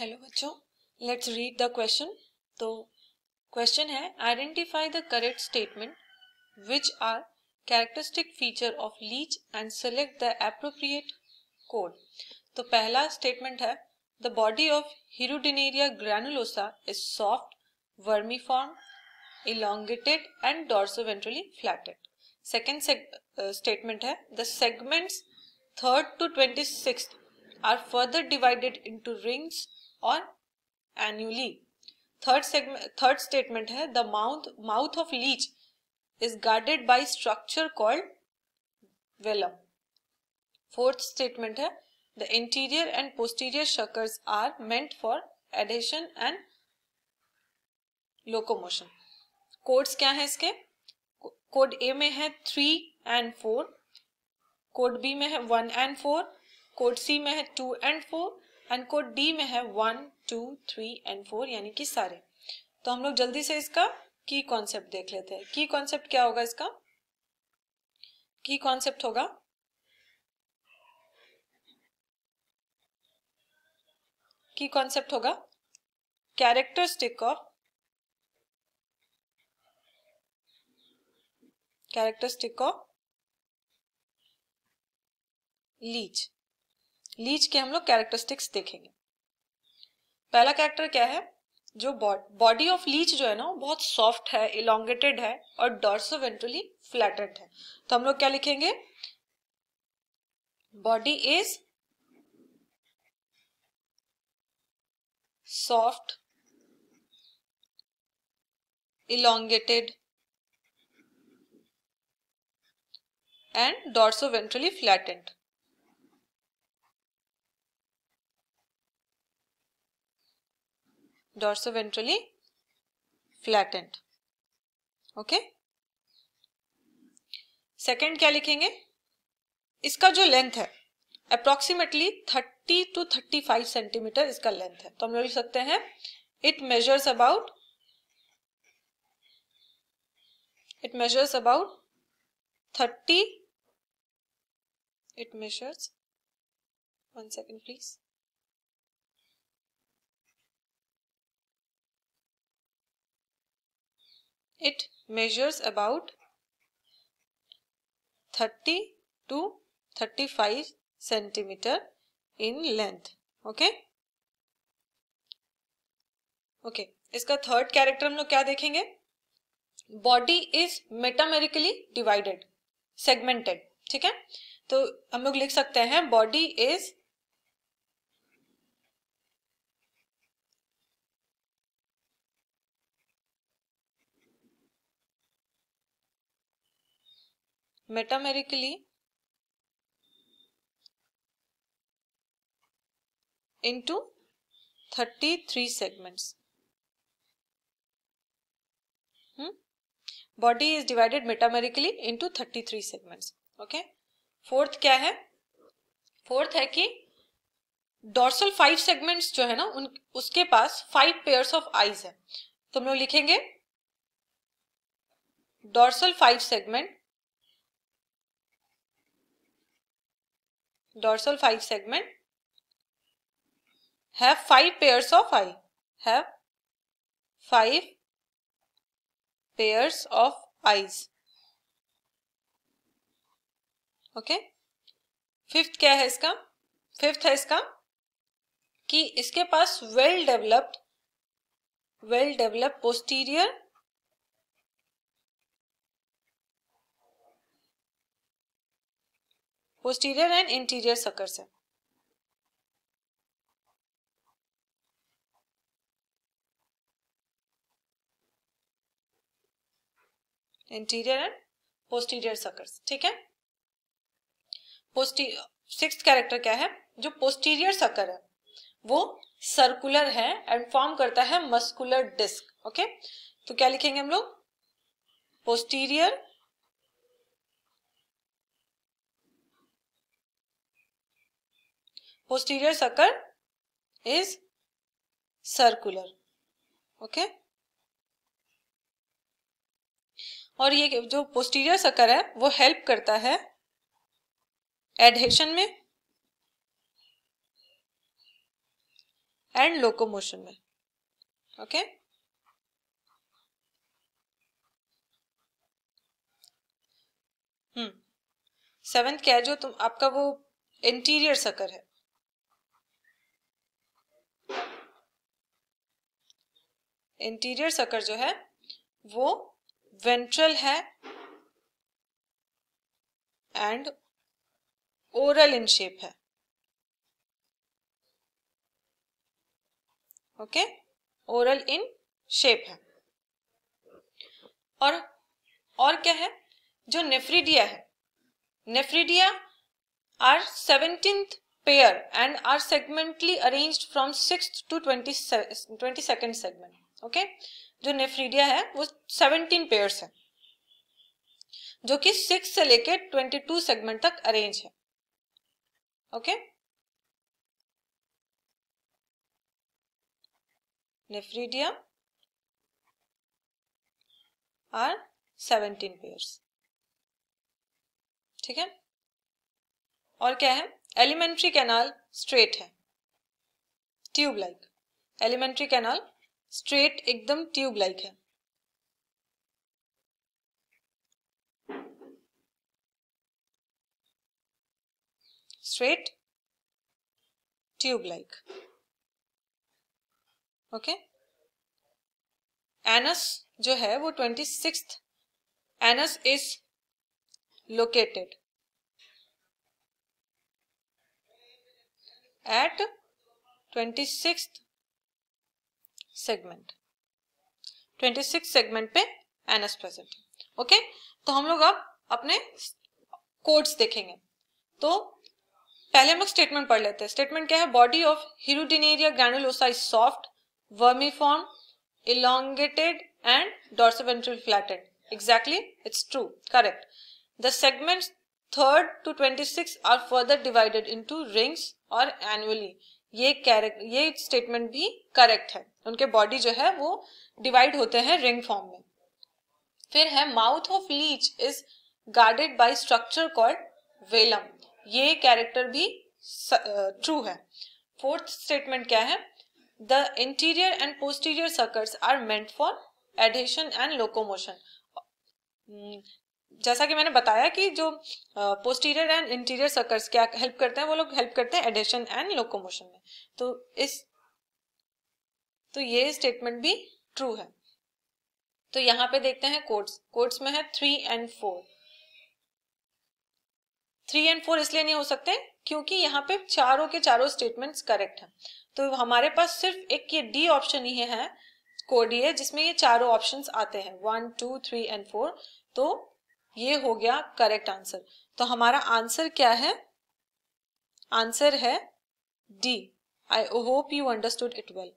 Hello बच्चों let's read the question तो question है identify the correct statement which are characteristic feature of leech and select the appropriate code तो पहला statement है the body of Hirudinaria granulosa is soft vermiform elongated and dorsoventrally flattened second statement है the segments third to twenty six are further divided into rings और annuli third segment third statement है the mouth mouth of leech is guarded by structure called velum fourth statement है the interior and posterior suckers are meant for adhesion and locomotion codes क्या है इसके code A में है three and four code B में है one and four code C में है two and four and code D में है one two three and four यानी कि सारे तो हम लोग जल्दी से इसका की कॉन्सेप्ट देख लेते हैं की कॉन्सेप्ट क्या होगा इसका की कॉन्सेप्ट होगा की कॉन्सेप्ट होगा characteristic of characteristic of leech leech के हम लोग कैरेक्टरिस्टिक्स देखेंगे पहला कैरेक्टर क्या है जो बॉडी ऑफ लीच जो है ना बहुत सॉफ्ट है इलांगेटेड है और डॉर्सो वेंट्रली फ्लैटेड है तो हम लोग क्या लिखेंगे body is soft elongated and dorsoventrally flattened dorsoventrally flattened okay second क्या लिखेंगे इसका जो लेंथ है अप्रोक्सीमेटली 30 टू 35 सेंटीमीटर इसका लेंथ है तो हम लोग लिख सकते हैं it measures about it measures about 30 it measures one second please It measures about 30 to 35 five in length. Okay? Okay okay. इसका थर्ड कैरेक्टर हम लोग क्या देखेंगे body is metamerically divided segmented ठीक है तो हम लोग लिख सकते हैं body is metamerically into 33 segments. Hmm? Body is divided metamerically into 33 segments. Okay. Fourth क्या है फोर्थ है कि डोर्सल फाइव सेगमेंट्स जो है ना उन उसके पास फाइव पेयर्स ऑफ आईज है तुम लोग लिखेंगे dorsal five segment dorsal 5 segment have 5 pairs of eye have 5 pairs of eyes okay okay? Fifth क्या है इसका फिफ्थ है इसका कि इसके पास well developed well develop posterior posterior and interior sucker से इंटीरियर एंड पोस्टीरियर सकर्स ठीक है पोस्टी सिक्स कैरेक्टर क्या है जो पोस्टीरियर सकर है वो सर्कुलर है एंड फॉर्म करता है मस्कुलर डिस्क ओके तो क्या लिखेंगे हम लोग posterior posterior sucker is circular okay और ये जो पोस्टीरियर सकर है वो हेल्प करता है एडहेशन में एंड लोकोमोशन में ओके हम्म सेवेंथ क्या है जो तुम आपका वो इंटीरियर सकर है इंटीरियर सकर जो है वो वेंट्रल है एंड ओरल इन शेप है ओके ओरल इन शेप है और और क्या है जो नेफ्रिडिया है nephridia are seventeenth pair and are segmentally arranged from six to twenty twenty second segment okay जो नेफ्रीडिया है वो सेवनटीन पेयर्स है जो कि सिक्स से लेके ट्वेंटी टू सेगमेंट तक अरेंज है okay nephridia are seventeen pairs ठीक है और क्या है एलिमेंट्री कैनाल स्ट्रेट है tube like alimentary canal straight एकदम ट्यूब लाइक है straight tube like okay anus जो है वो twenty six anus is located at twenty six segment 26 segment पे एनएस प्रेजेंट ओके तो हम लोग अब अपने कोड्स देखेंगे तो पहले हम लोग स्टेटमेंट पढ़ लेते हैं स्टेटमेंट क्या है body of Hirudinaria granulosa is soft vermiform elongated and dorsoventral flatted exactly it's true correct the segment third to twenty six are further divided into rings और एनुअली ये ये स्टेटमेंट भी correct है उनके body जो है वो divide होते हैं रिंग फॉर्म में फिर है mouth of leech is guarded by structure called velum ये कैरेक्टर भी ट्रू है फोर्थ स्टेटमेंट क्या है the interior and posterior circles are meant for addition and locomotion जैसा कि मैंने बताया कि जो पोस्टीरियर एंड इंटीरियर सर्कल्स क्या हेल्प करते हैं वो लोग हेल्प करते हैं एडिशन एंड लोकोमोशन में तो इस तो ये स्टेटमेंट भी ट्रू है तो यहाँ पे देखते हैं कोड्स कोर्ट्स में है three and four three and four इसलिए नहीं हो सकते क्योंकि यहाँ पे चारों के चारों स्टेटमेंट्स करेक्ट हैं तो हमारे पास सिर्फ एक ये डी ऑप्शन ही है कोड ये जिसमें ये चारों ऑप्शंस आते हैं one two three and four तो ये हो गया करेक्ट आंसर तो हमारा आंसर क्या है आंसर है D I hope you understood it well